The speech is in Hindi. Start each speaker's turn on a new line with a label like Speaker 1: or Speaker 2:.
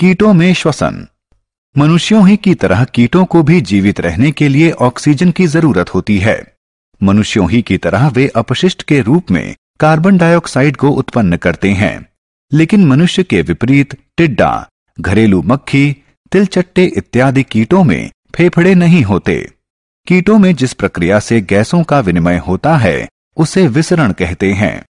Speaker 1: कीटों में श्वसन मनुष्यों ही की तरह कीटों को भी जीवित रहने के लिए ऑक्सीजन की जरूरत होती है मनुष्यों ही की तरह वे अपशिष्ट के रूप में कार्बन डाइऑक्साइड को उत्पन्न करते हैं लेकिन मनुष्य के विपरीत टिड्डा घरेलू मक्खी तिलचट्टे इत्यादि कीटों में फेफड़े नहीं होते कीटों में जिस प्रक्रिया से गैसों का विनिमय होता है उसे विसरण कहते हैं